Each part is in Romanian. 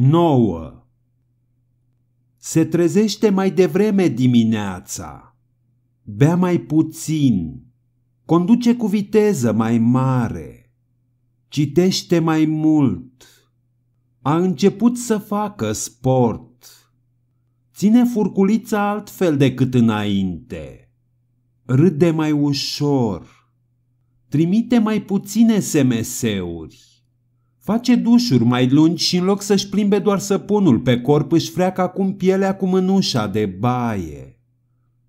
9. Se trezește mai devreme dimineața, bea mai puțin, conduce cu viteză mai mare, citește mai mult, a început să facă sport, ține furculița altfel decât înainte, râde mai ușor, trimite mai puține SMS-uri Face dușuri mai lungi și în loc să-și plimbe doar săpunul pe corp, își freacă acum pielea cu mânușa de baie.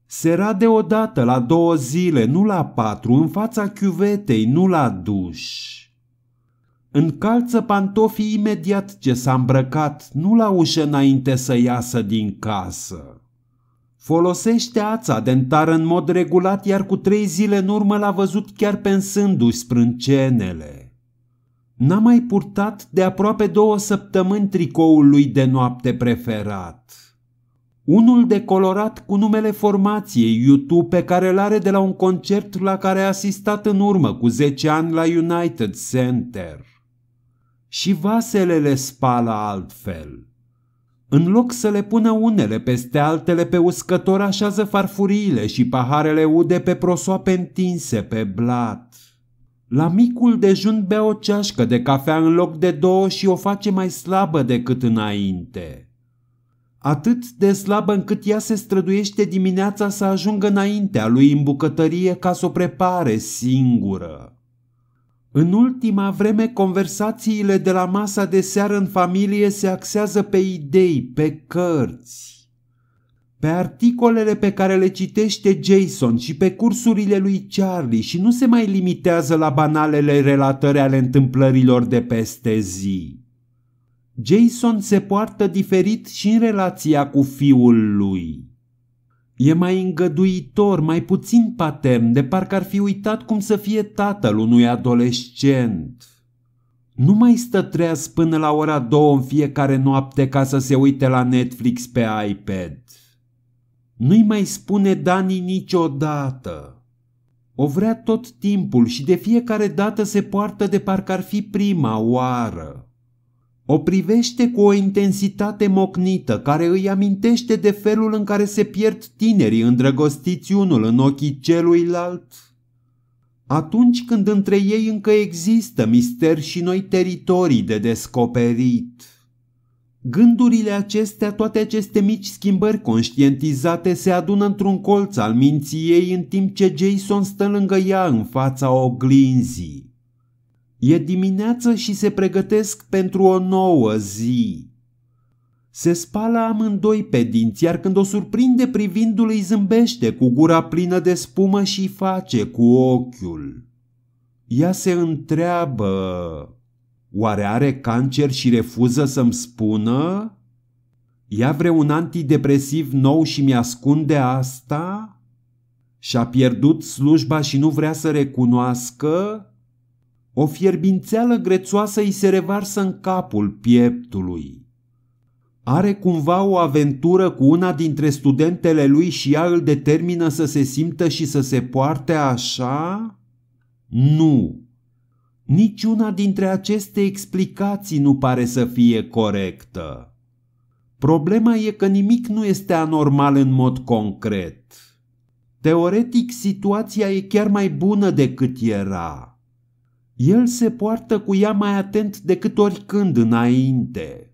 Se rade odată la două zile, nu la patru, în fața chiuvetei, nu la duș. Încalță pantofii imediat ce s-a îmbrăcat, nu la ușă înainte să iasă din casă. Folosește ața dentară în mod regulat, iar cu trei zile în urmă l-a văzut chiar pensându-și sprâncenele. N-a mai purtat de aproape două săptămâni tricoul lui de noapte preferat. Unul decolorat cu numele formației YouTube pe care îl are de la un concert la care a asistat în urmă cu 10 ani la United Center. Și vasele le spală altfel. În loc să le pună unele peste altele pe uscător, așează farfuriile și paharele ude pe prosoape întinse pe blat. La micul dejun bea o ceașcă de cafea în loc de două și o face mai slabă decât înainte. Atât de slabă încât ea se străduiește dimineața să ajungă înaintea lui în bucătărie ca să o prepare singură. În ultima vreme, conversațiile de la masa de seară în familie se axează pe idei, pe cărți. Pe articolele pe care le citește Jason și pe cursurile lui Charlie și nu se mai limitează la banalele relatări ale întâmplărilor de peste zi. Jason se poartă diferit și în relația cu fiul lui. E mai îngăduitor, mai puțin patern, de parcă ar fi uitat cum să fie tatăl unui adolescent. Nu mai stă treaz până la ora două în fiecare noapte ca să se uite la Netflix pe iPad. Nu-i mai spune Dani niciodată. O vrea tot timpul și de fiecare dată se poartă de parcă ar fi prima oară. O privește cu o intensitate mocnită care îi amintește de felul în care se pierd tinerii îndrăgostiți unul în ochii celuilalt. Atunci când între ei încă există mister și noi teritorii de descoperit. Gândurile acestea, toate aceste mici schimbări conștientizate se adună într-un colț al minții ei în timp ce Jason stă lângă ea în fața oglinzii. E dimineață și se pregătesc pentru o nouă zi. Se spală amândoi pe dinți, iar când o surprinde privindu îi zâmbește cu gura plină de spumă și face cu ochiul. Ea se întreabă... Oare are cancer și refuză să-mi spună? Ia vreun antidepresiv nou și mi-ascunde asta? Și-a pierdut slujba și nu vrea să recunoască? O fierbințeală grețoasă îi se revarsă în capul pieptului. Are cumva o aventură cu una dintre studentele lui și ea îl determină să se simtă și să se poarte așa? Nu, Niciuna dintre aceste explicații nu pare să fie corectă. Problema e că nimic nu este anormal în mod concret. Teoretic, situația e chiar mai bună decât era. El se poartă cu ea mai atent decât oricând înainte.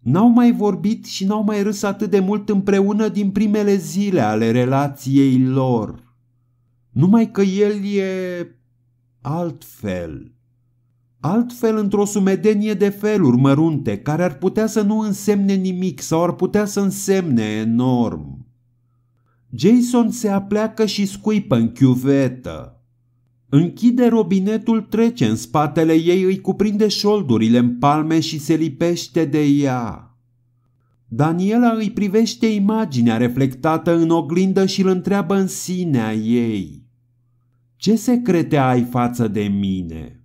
N-au mai vorbit și n-au mai râs atât de mult împreună din primele zile ale relației lor. Numai că el e altfel altfel într-o sumedenie de feluri mărunte care ar putea să nu însemne nimic sau ar putea să însemne enorm. Jason se apleacă și scuipă în chiuvetă. Închide robinetul, trece în spatele ei, îi cuprinde șoldurile în palme și se lipește de ea. Daniela îi privește imaginea reflectată în oglindă și îl întreabă în sinea ei. Ce secrete ai față de mine?"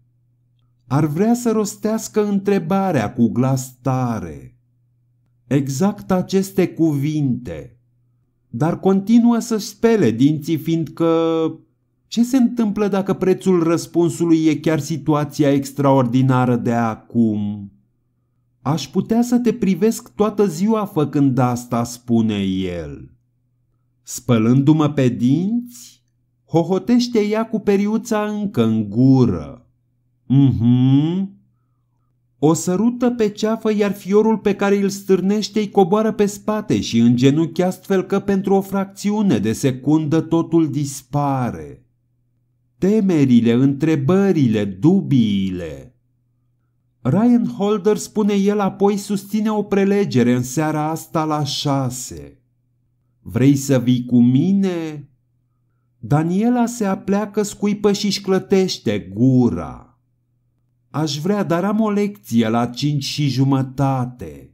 ar vrea să rostească întrebarea cu glas tare. Exact aceste cuvinte. Dar continuă să spele dinții, fiindcă ce se întâmplă dacă prețul răspunsului e chiar situația extraordinară de acum? Aș putea să te privesc toată ziua făcând asta, spune el. Spălându-mă pe dinți, hohotește ea cu periuța încă în gură. Mhm. O sărută pe ceafă, iar fiorul pe care îl stârnește îi coboară pe spate și în genunchi astfel că pentru o fracțiune de secundă totul dispare. Temerile, întrebările, dubiile. Ryan Holder spune el apoi susține o prelegere în seara asta la șase. Vrei să vii cu mine? Daniela se apleacă, scuipă și-și clătește gura. Aș vrea, dar am o lecție la cinci și jumătate.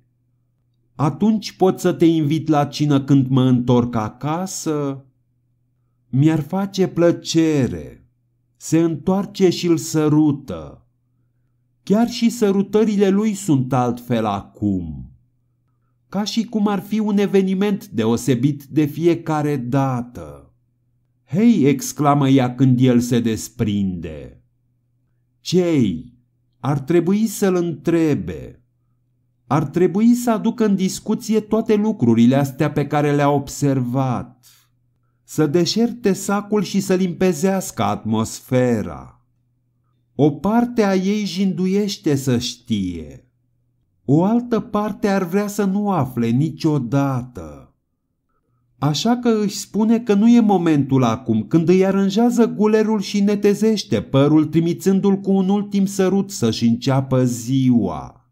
Atunci pot să te invit la cină când mă întorc acasă? Mi-ar face plăcere. Se întoarce și îl sărută. Chiar și sărutările lui sunt altfel acum. Ca și cum ar fi un eveniment deosebit de fiecare dată. Hei, exclamă ea când el se desprinde. Cei, ar trebui să-l întrebe. Ar trebui să aducă în discuție toate lucrurile astea pe care le-a observat. Să deșerte sacul și să limpezească atmosfera. O parte a ei jinduiește să știe. O altă parte ar vrea să nu afle niciodată. Așa că își spune că nu e momentul acum, când îi aranjează gulerul și netezește părul, trimițându-l cu un ultim sărut să-și înceapă ziua.